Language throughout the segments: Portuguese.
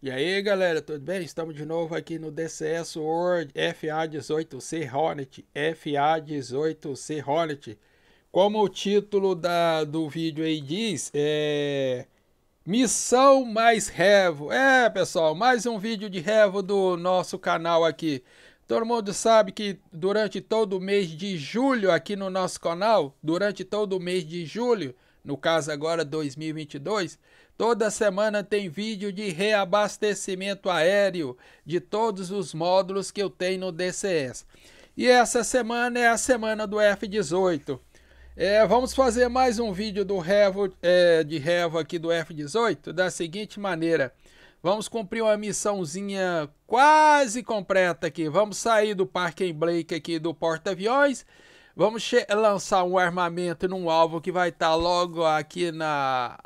E aí galera, tudo bem? Estamos de novo aqui no DCS World FA18C Hornet, FA18C Hornet. Como o título da, do vídeo aí diz, é... Missão mais Revo. É pessoal, mais um vídeo de Revo do nosso canal aqui. Todo mundo sabe que durante todo o mês de julho aqui no nosso canal, durante todo o mês de julho, no caso agora 2022, toda semana tem vídeo de reabastecimento aéreo de todos os módulos que eu tenho no DCS. E essa semana é a semana do F-18. É, vamos fazer mais um vídeo do Revo, é, de Revo aqui do F-18 da seguinte maneira. Vamos cumprir uma missãozinha quase completa aqui. Vamos sair do Parque em Blake aqui do porta-aviões Vamos lançar um armamento num alvo que vai estar tá logo aqui na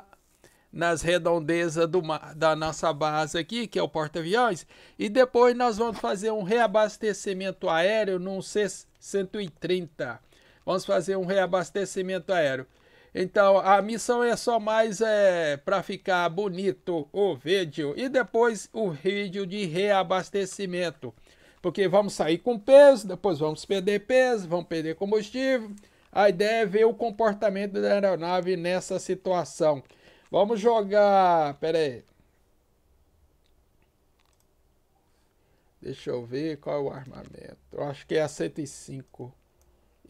nas redondezas do, da nossa base aqui, que é o porta-aviões, e depois nós vamos fazer um reabastecimento aéreo num C-130. Vamos fazer um reabastecimento aéreo. Então, a missão é só mais é, para ficar bonito o vídeo e depois o vídeo de reabastecimento. Porque vamos sair com peso, depois vamos perder peso, vamos perder combustível. A ideia é ver o comportamento da aeronave nessa situação. Vamos jogar. Pera aí. Deixa eu ver qual é o armamento. Eu acho que é a 105.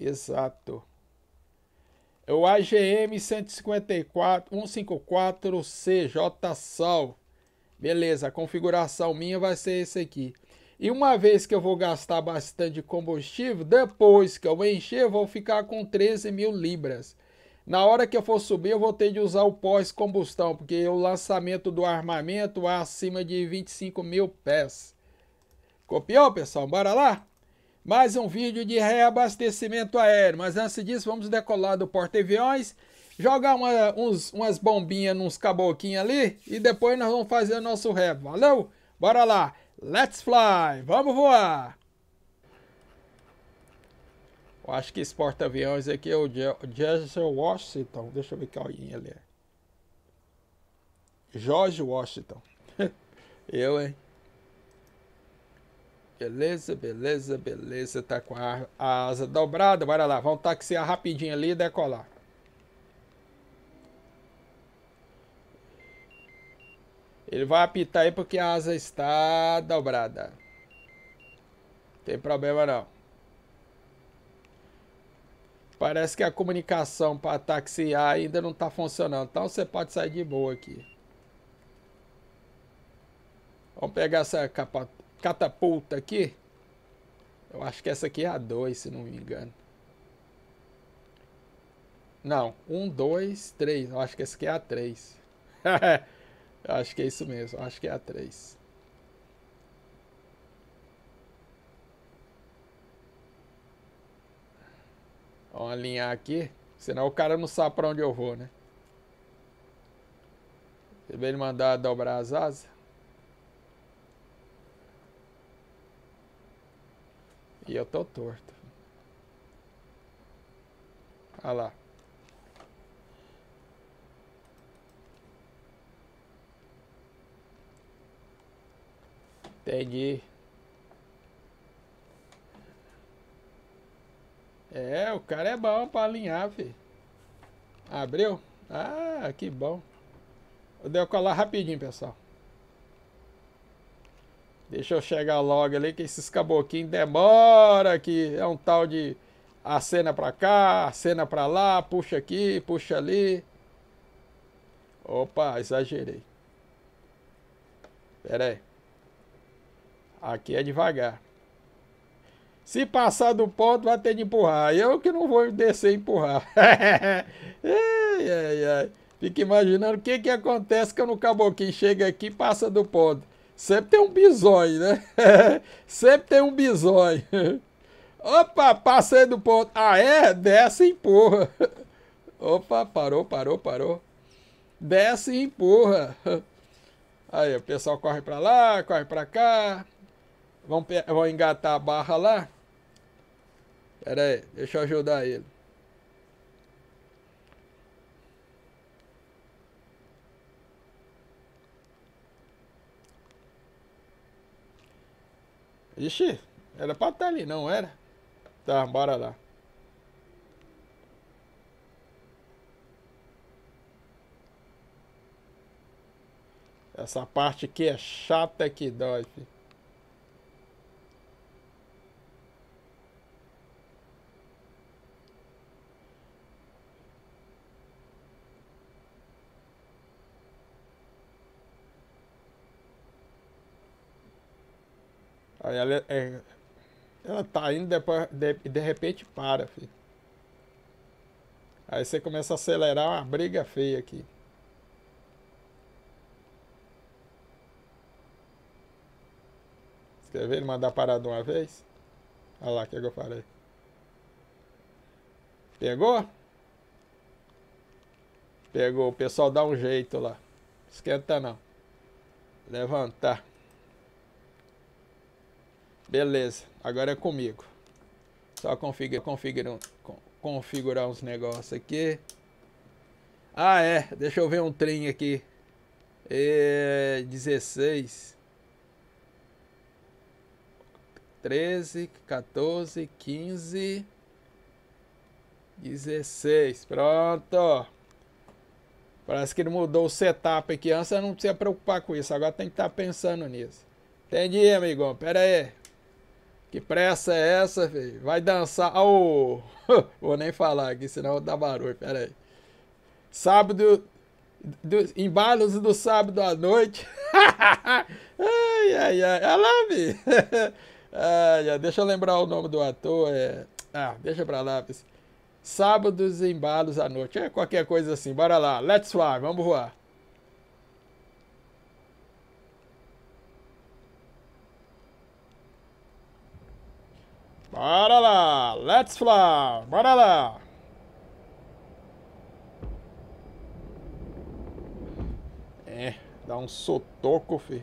Exato. É o AGM 154, 154 CJ Sol. Beleza, a configuração minha vai ser esse aqui. E uma vez que eu vou gastar bastante combustível, depois que eu encher, eu vou ficar com 13 mil libras. Na hora que eu for subir, eu vou ter de usar o pós-combustão, porque o lançamento do armamento é acima de 25 mil pés. Copiou, pessoal? Bora lá? Mais um vídeo de reabastecimento aéreo. Mas antes disso, vamos decolar do porta-aviões, jogar uma, uns, umas bombinhas nos caboquinhos ali e depois nós vamos fazer o nosso ré. Valeu? Bora lá! Let's fly! Vamos voar! Eu acho que esse porta-aviões aqui é o George Washington. Deixa eu ver qual ele é. George Washington. eu, hein? Beleza, beleza, beleza. Tá com a asa dobrada. Bora lá, vamos taxiar rapidinho ali e decolar. Ele vai apitar aí porque a asa está dobrada. Não tem problema não. Parece que a comunicação para taxiar ainda não está funcionando. Então você pode sair de boa aqui. Vamos pegar essa capa, catapulta aqui. Eu acho que essa aqui é a 2, se não me engano. Não, 1, 2, 3. Eu acho que essa aqui é a 3. Eu acho que é isso mesmo, acho que é a 3. Vamos alinhar aqui, senão o cara não sabe pra onde eu vou, né? Se ele mandar dobrar as asas. E eu tô torto. Olha lá. Entendi. É, o cara é bom pra alinhar, filho. Abriu? Ah, que bom. Vou colar rapidinho, pessoal. Deixa eu chegar logo ali, que esses caboclinhos demora que é um tal de acena pra cá, acena pra lá, puxa aqui, puxa ali. Opa, exagerei. Pera aí. Aqui é devagar. Se passar do ponto, vai ter de empurrar. Eu que não vou descer e empurrar. ai, ai, ai. Fico imaginando o que, que acontece quando o caboclinho chega aqui e passa do ponto. Sempre tem um bisói, né? Sempre tem um bisói. Opa, passei do ponto. Ah, é? Desce e empurra. Opa, parou, parou, parou. Desce e empurra. Aí o pessoal corre pra lá, corre pra cá. Vamos, vamos engatar a barra lá. Pera aí, deixa eu ajudar ele. Ixi, era pra estar tá ali, não era? Tá, bora lá. Essa parte aqui é chata que dói, filho. Ela, é, é, ela tá indo depois, de, de repente para, filho. Aí você começa a acelerar uma briga feia aqui. Você quer ver ele mandar parar de uma vez? Olha lá o que, é que eu falei. Pegou? Pegou. O pessoal dá um jeito lá. Esquenta não. Levantar. Beleza, agora é comigo. Só configura, configura, configurar uns negócios aqui. Ah, é. Deixa eu ver um trem aqui. É, 16. 13, 14, 15... 16, pronto. Parece que ele mudou o setup aqui. Antes eu não precisa preocupar com isso. Agora tem que estar tá pensando nisso. Entendi, amigão. Pera aí. Que pressa é essa, Vai dançar. Oh, vou nem falar aqui, senão dá barulho. Peraí, Sábado. Do, embalos do sábado à noite. ai, ai, ai. Olha lá, ai, ai. Deixa eu lembrar o nome do ator. É... Ah, deixa pra lá, Sábados embalos à noite. É qualquer coisa assim. Bora lá. Let's fly. Vamos voar. Bora lá! Let's fly! Bora lá! É, dá um sotoco, fi.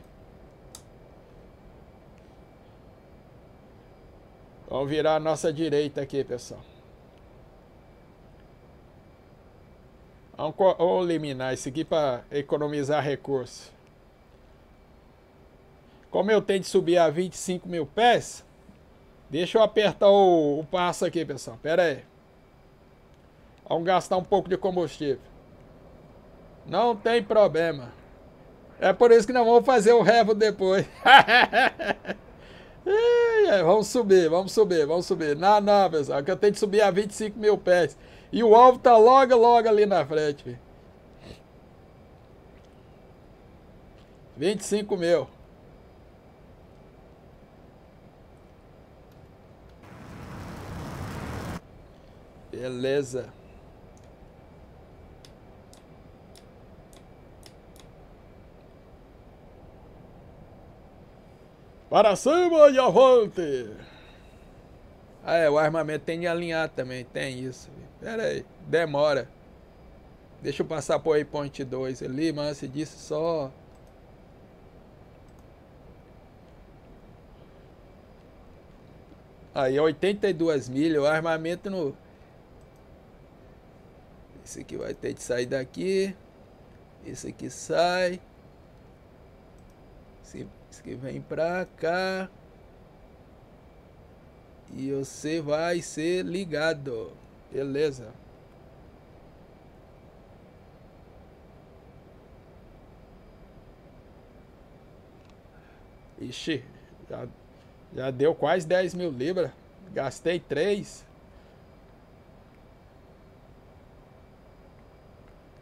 Vamos virar a nossa direita aqui, pessoal. Vamos, eliminar isso aqui para economizar recursos. Como eu tenho de subir a 25 mil pés, Deixa eu apertar o, o passo aqui, pessoal. Pera aí. Vamos gastar um pouco de combustível. Não tem problema. É por isso que não vamos fazer o revo depois. vamos subir, vamos subir, vamos subir. Não, não, pessoal, é que eu tenho que subir a 25 mil pés. E o alvo tá logo, logo ali na frente. 25 mil. Beleza. Para cima e avante! Ah, é, o armamento tem de alinhar também, tem isso. Pera aí, demora. Deixa eu passar por waypoint 2 ali, mas se disse só... Aí, 82 mil o armamento no... Esse aqui vai ter de sair daqui. Esse aqui sai. Esse, esse aqui vem pra cá. E você vai ser ligado. Beleza. Ixi, já, já deu quase 10 mil libras. Gastei 3.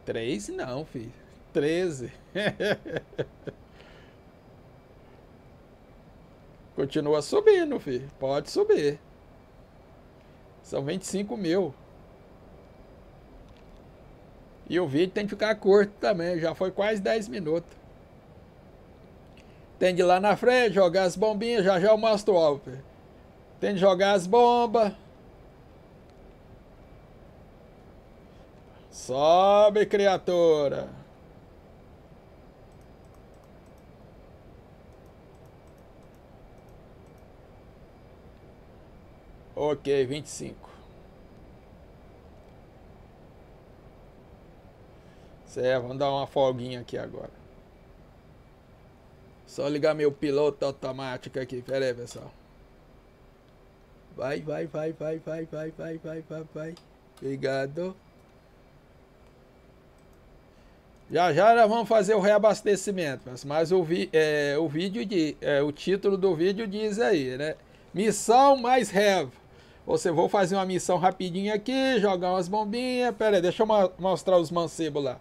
Três não, filho. Treze. Continua subindo, filho. Pode subir. São 25 mil. E o vídeo tem que ficar curto também. Já foi quase 10 minutos. Tem de ir lá na frente, jogar as bombinhas. Já já eu mostro o alvo. Tem de jogar as bombas. Sobe, criatura! Ok, vinte e cinco. Certo, vamos dar uma folguinha aqui agora. Só ligar meu piloto automático aqui. Pera aí, pessoal. Vai, vai, vai, vai, vai, vai, vai, vai, vai, vai. Obrigado. Já já nós vamos fazer o reabastecimento, mas, mas o, vi, é, o vídeo de, é, o título do vídeo diz aí, né? Missão mais have. Você vou fazer uma missão rapidinha aqui, jogar umas bombinhas. Pera aí, deixa eu ma mostrar os mancebos lá.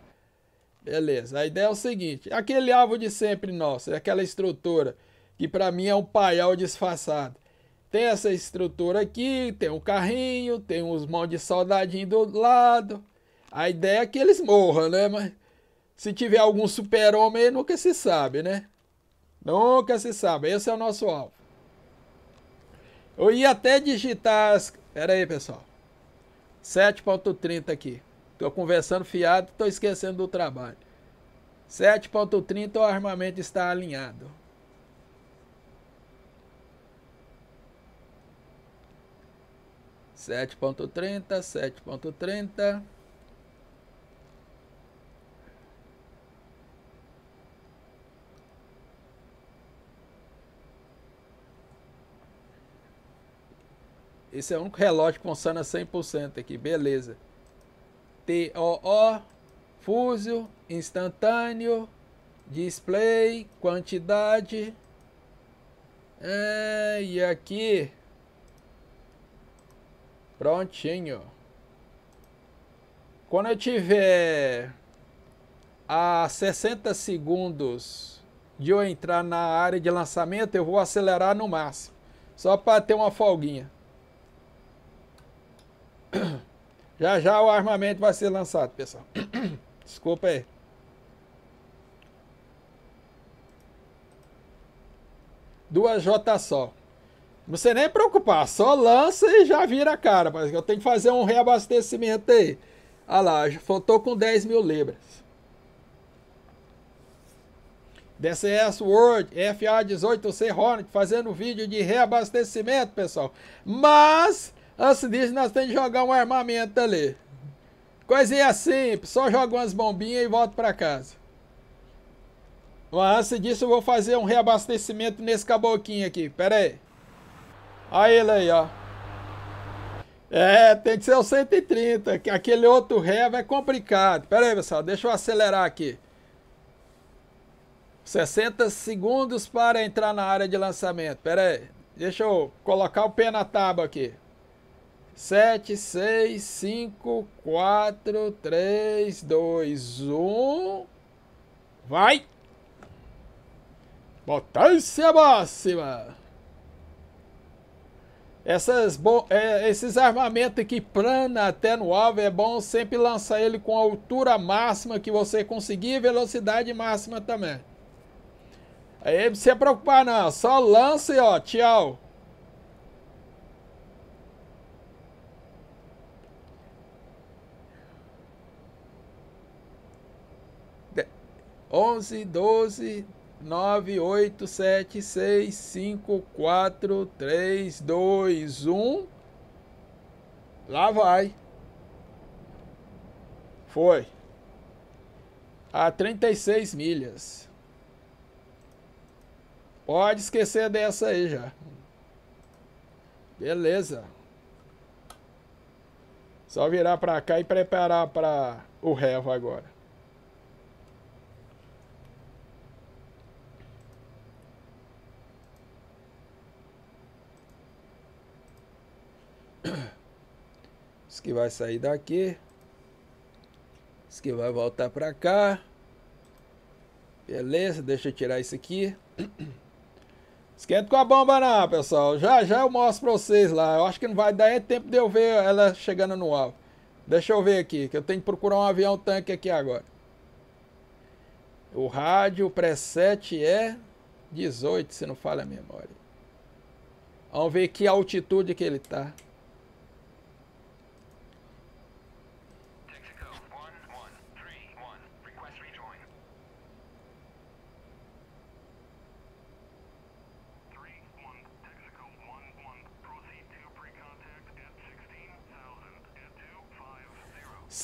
Beleza, a ideia é o seguinte, aquele alvo de sempre nosso, é aquela estrutura, que para mim é um paial disfarçado. Tem essa estrutura aqui, tem um carrinho, tem uns mãos de soldadinho do lado. A ideia é que eles morram, né? Mas se tiver algum super-homem, nunca se sabe, né? Nunca se sabe. Esse é o nosso alvo. Eu ia até digitar as... Pera aí, pessoal. 7.30 aqui. Tô conversando fiado, tô esquecendo do trabalho. 7.30, o armamento está alinhado. Sete ponto trinta, sete ponto trinta. Esse é o único relógio com Sana 100% aqui, beleza. TOO, fuso, instantâneo, display, quantidade. É, e aqui, prontinho. Quando eu tiver a 60 segundos de eu entrar na área de lançamento, eu vou acelerar no máximo. Só para ter uma folguinha. Já já o armamento vai ser lançado, pessoal. Desculpa aí. Duas J só. Não sei nem preocupar, só lança e já vira a cara. Mas eu tenho que fazer um reabastecimento aí. Olha lá, faltou com 10 mil libras. DCS World FA18C Hornet fazendo vídeo de reabastecimento, pessoal. Mas Antes disso, nós temos que jogar um armamento ali. Coisinha simples, só joga umas bombinhas e volta para casa. Mas antes disso, eu vou fazer um reabastecimento nesse cabocinho aqui. Pera aí. Olha ele aí, ó. É, tem que ser o 130. Que aquele outro ré é complicado. Pera aí, pessoal. Deixa eu acelerar aqui. 60 segundos para entrar na área de lançamento. Pera aí. Deixa eu colocar o pé na tábua aqui sete, seis, cinco, quatro, três, dois, um. Vai! Potência máxima! Essas é, esses armamentos que plana até no alvo é bom sempre lançar ele com a altura máxima que você conseguir e velocidade máxima também. Aí não precisa preocupar não, só lança e ó, tchau. 11 12 9 8 7 6 5 4 3 2 1. Lá vai. Foi. A 36 milhas. Pode esquecer dessa aí já. Beleza. Só virar para cá e preparar para o revo agora. que vai sair daqui. Esse que vai voltar para cá. Beleza, deixa eu tirar isso aqui. Esquenta é com a bomba não, pessoal. Já já eu mostro pra vocês lá. Eu acho que não vai dar é tempo de eu ver ela chegando no alvo. Deixa eu ver aqui, que eu tenho que procurar um avião tanque aqui agora. O rádio, o preset é 18, se não falha a memória. Vamos ver que altitude que ele tá.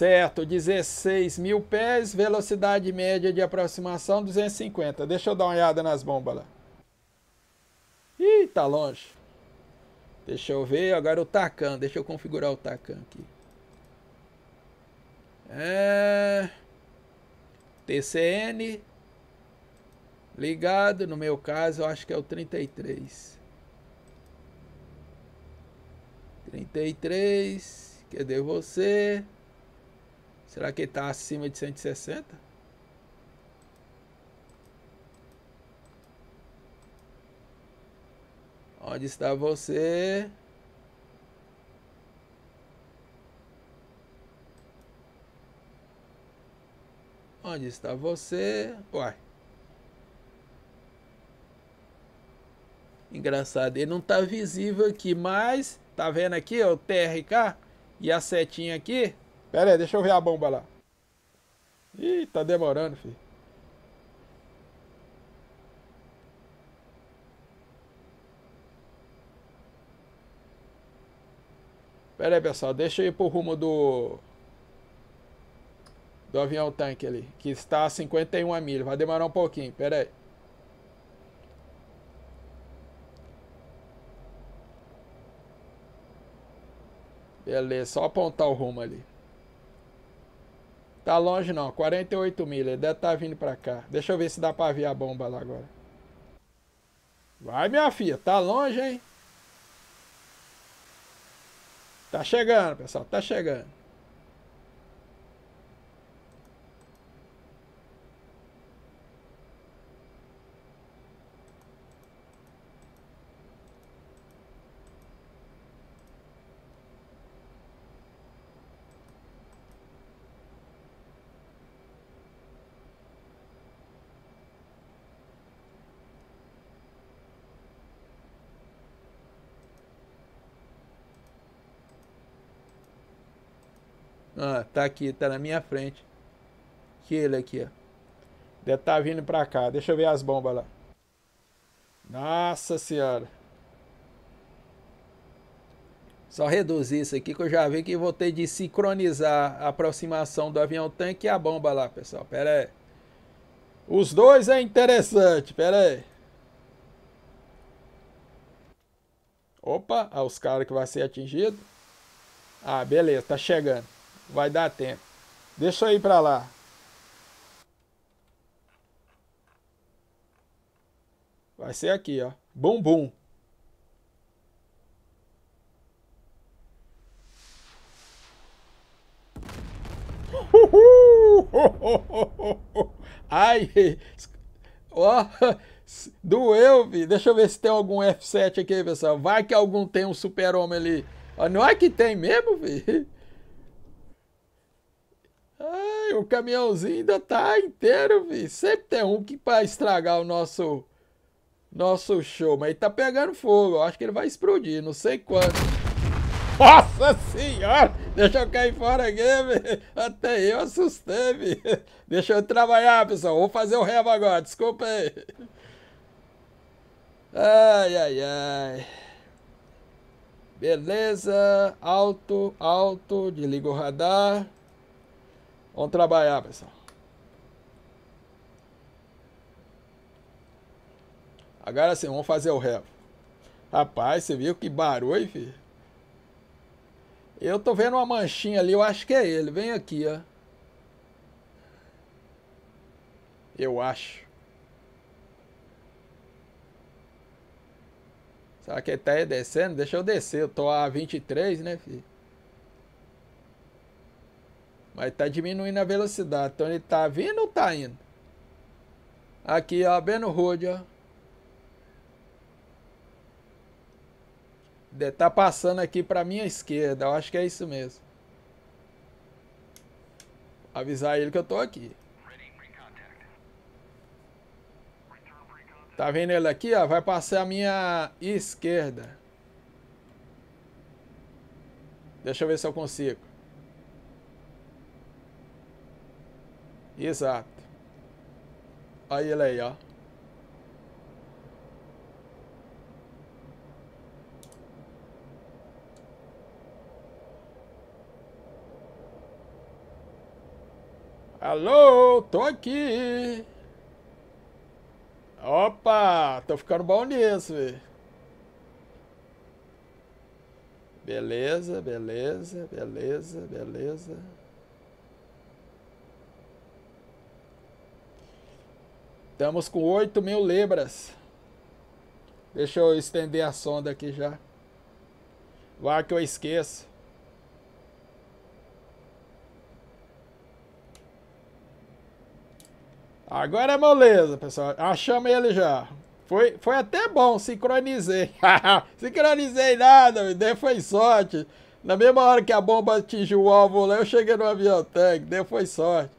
Certo, 16 mil pés, velocidade média de aproximação 250. Deixa eu dar uma olhada nas bombas lá. Ih, tá longe. Deixa eu ver agora o Tacan. Deixa eu configurar o Tacan aqui. É... TCN ligado. No meu caso, eu acho que é o 33. 33. Cadê você? Será que ele está acima de 160? Onde está você? Onde está você? Uai. Engraçado, ele não está visível aqui, mas tá vendo aqui, ó, o TRK e a setinha aqui? Pera aí, deixa eu ver a bomba lá. Ih, tá demorando, filho. Pera aí, pessoal. Deixa eu ir pro rumo do... Do avião tanque ali. Que está a 51 milhas. Vai demorar um pouquinho. Pera aí. Beleza, só apontar o rumo ali. Tá longe não, 48 ele Deve estar tá vindo para cá. Deixa eu ver se dá para ver a bomba lá agora. Vai, minha filha. Tá longe, hein? Tá chegando, pessoal. Tá chegando. Tá aqui, tá na minha frente. Que ele aqui, ó. Deve estar tá vindo pra cá. Deixa eu ver as bombas lá. Nossa senhora. Só reduzir isso aqui que eu já vi que vou ter de sincronizar a aproximação do avião tanque e a bomba lá, pessoal. Pera aí. Os dois é interessante, pera aí. Opa, aos ah, caras que vai ser atingido. Ah, beleza, tá chegando. Vai dar tempo. Deixa eu ir para lá. Vai ser aqui, ó. Bumbum. Ai, ó, doeu, vi. Deixa eu ver se tem algum F7 aqui, pessoal. Vai que algum tem um super-homem ali. não é que tem mesmo, vi. Ai, o caminhãozinho ainda tá inteiro, vi. Sempre tem um que para estragar o nosso nosso show, mas ele tá pegando fogo. Eu acho que ele vai explodir, não sei quando. Nossa senhora! Deixa eu cair fora aqui, vi. Até eu assustei, vi. Deixa eu trabalhar, pessoal. Vou fazer o remo agora, desculpa aí. Ai, ai, ai. Beleza, alto, alto, desliga o radar. Vamos trabalhar, pessoal. Agora sim, vamos fazer o revo. Rapaz, você viu que barulho, filho? Eu tô vendo uma manchinha ali, eu acho que é ele. Vem aqui, ó. Eu acho. Será que ele tá descendo? Deixa eu descer. Eu tô a 23, né, filho? Aí tá diminuindo a velocidade. Então ele tá vindo ou tá indo? Aqui, ó, bem no road, ó. tá passando aqui pra minha esquerda. Eu acho que é isso mesmo. Avisar ele que eu tô aqui. Tá vendo ele aqui, ó? Vai passar a minha esquerda. Deixa eu ver se eu consigo. Exato. Aí ele aí, ó. Alô, tô aqui. Opa, tô ficando bom nisso, velho. Beleza, beleza, beleza, beleza. Estamos com 8 mil libras. Deixa eu estender a sonda aqui já. Vá que eu esqueço. Agora é moleza, pessoal. Achamos ah, ele já. Foi, foi até bom, sincronizei. sincronizei nada, me deu foi sorte. Na mesma hora que a bomba atingiu o alvo lá, eu cheguei no avião tanque, deu foi sorte.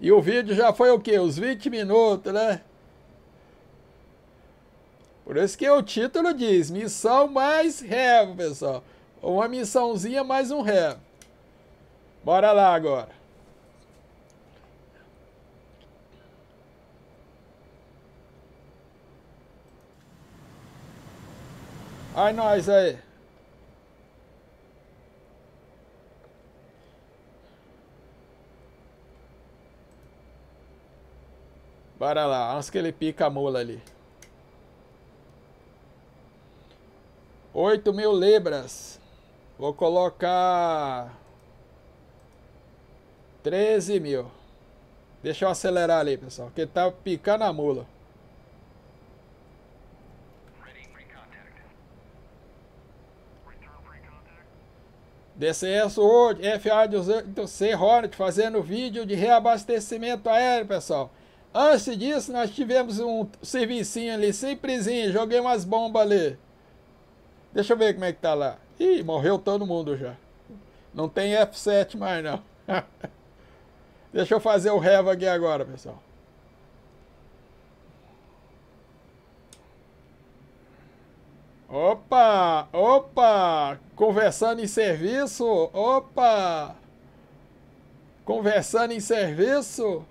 E o vídeo já foi o quê? Uns 20 minutos, né? Por isso que o título diz: missão mais ré, pessoal. Uma missãozinha mais um ré. Bora lá agora. Ai nós aí. Bora lá, antes que ele pica a mula ali. 8 mil libras. Vou colocar 13 mil. Deixa eu acelerar ali, pessoal, porque tá picando a mula. DCS World, FA18C Hornet, fazendo vídeo de reabastecimento aéreo, pessoal. Antes disso, nós tivemos um servicinho ali, simplesinho, joguei umas bombas ali. Deixa eu ver como é que tá lá. Ih, morreu todo mundo já. Não tem F7 mais, não. Deixa eu fazer o revo aqui agora, pessoal. Opa! Opa! Conversando em serviço? Opa! Conversando em serviço?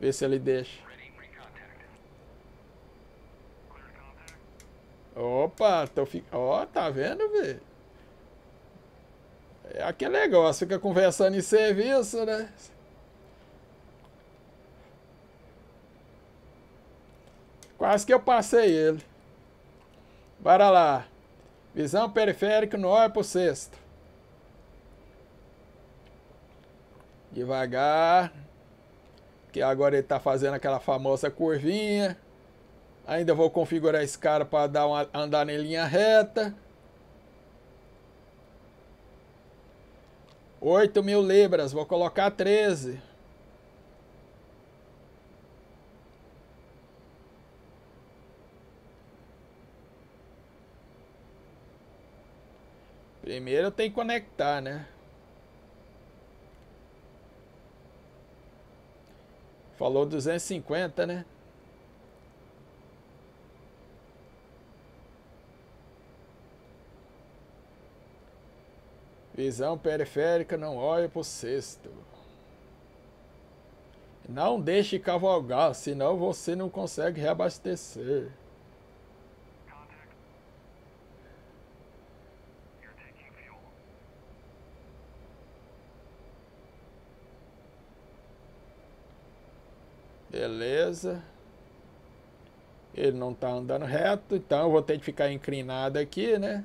Ver se ele deixa. Opa, tô fi... Ó, oh, tá vendo, velho? É aquele negócio, fica conversando em serviço, né? Quase que eu passei ele. Bora lá. Visão periférica no olho pro sexto. Devagar que agora ele está fazendo aquela famosa curvinha. Ainda vou configurar esse cara para dar andar em linha reta. 8 mil libras, vou colocar 13. Primeiro tem que conectar, né? Falou 250, né? Visão periférica, não olhe para o cesto. Não deixe cavalgar, senão você não consegue reabastecer. beleza. Ele não está andando reto, então eu vou ter que ficar inclinado aqui, né?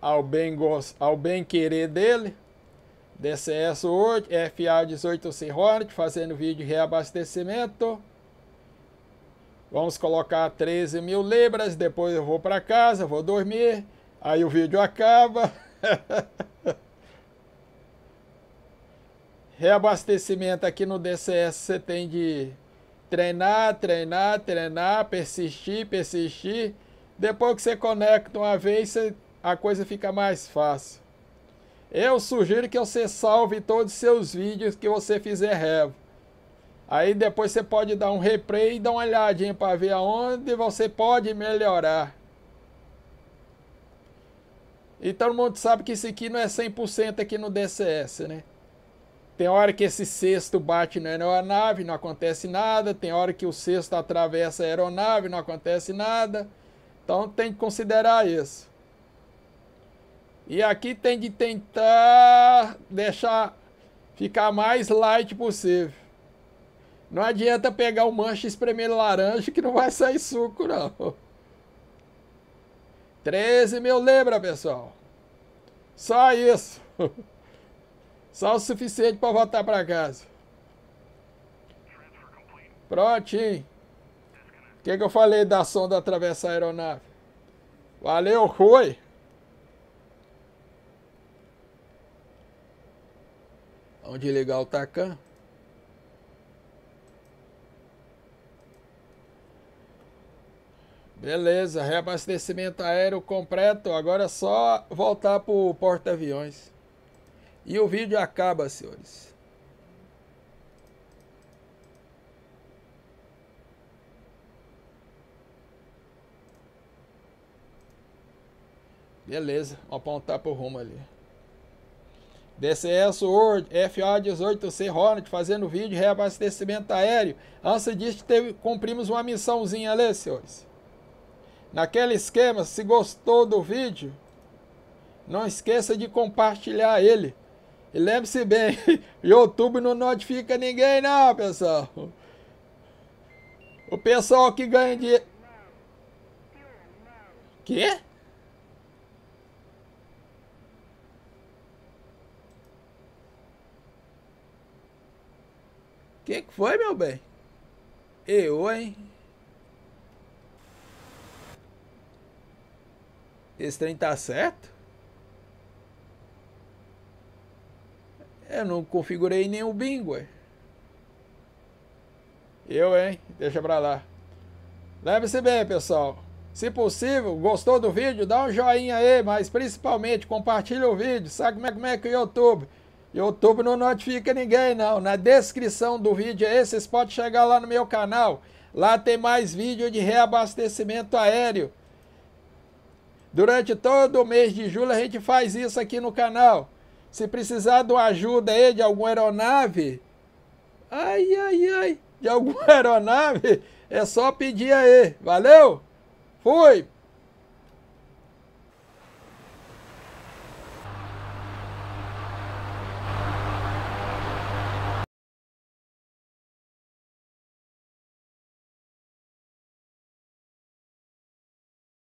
Ao bem, ao bem querer dele. DCS 8, FA 18 Seahort, fazendo vídeo de reabastecimento. Vamos colocar 13 mil libras, depois eu vou para casa, vou dormir. Aí o vídeo acaba. Reabastecimento aqui no DCS você tem de Treinar, treinar, treinar, persistir, persistir. Depois que você conecta uma vez, a coisa fica mais fácil. Eu sugiro que você salve todos os seus vídeos que você fizer revo. Aí depois você pode dar um replay e dar uma olhadinha para ver aonde você pode melhorar. E todo mundo sabe que isso aqui não é 100% aqui no DCS, né? Tem hora que esse cesto bate na aeronave, não acontece nada. Tem hora que o cesto atravessa a aeronave, não acontece nada. Então tem que considerar isso. E aqui tem de tentar deixar ficar mais light possível. Não adianta pegar o um manche e espremer laranja que não vai sair suco, não. 13 mil lembra, pessoal. Só isso. Só o suficiente para voltar para casa. Prontinho. O que, que eu falei da sonda atravessar a aeronave? Valeu, foi! Onde ligar o Tacan? Beleza, reabastecimento aéreo completo. Agora é só voltar para o porta-aviões. E o vídeo acaba, senhores. Beleza, vou apontar pro rumo ali. DCS World, FA18C Hornet, fazendo vídeo de reabastecimento aéreo. Antes disso, teve, cumprimos uma missãozinha ali, senhores. Naquele esquema, se gostou do vídeo, não esqueça de compartilhar ele. E lembre-se bem, YouTube não notifica ninguém não, pessoal. O pessoal que ganha dinheiro... Quê? Que que foi, meu bem? Eu, hein? Esse trem tá certo? Eu não configurei nem o bingo, ué. Eu, hein? Deixa pra lá. leve se bem, pessoal. Se possível, gostou do vídeo? Dá um joinha aí, mas principalmente compartilha o vídeo. Sabe como é, como é que o YouTube? YouTube não notifica ninguém, não. Na descrição do vídeo aí, vocês podem chegar lá no meu canal. Lá tem mais vídeo de reabastecimento aéreo. Durante todo o mês de julho a gente faz isso aqui no canal. Se precisar de uma ajuda aí de alguma aeronave, ai, ai, ai, de alguma aeronave, é só pedir aí. Valeu? Fui!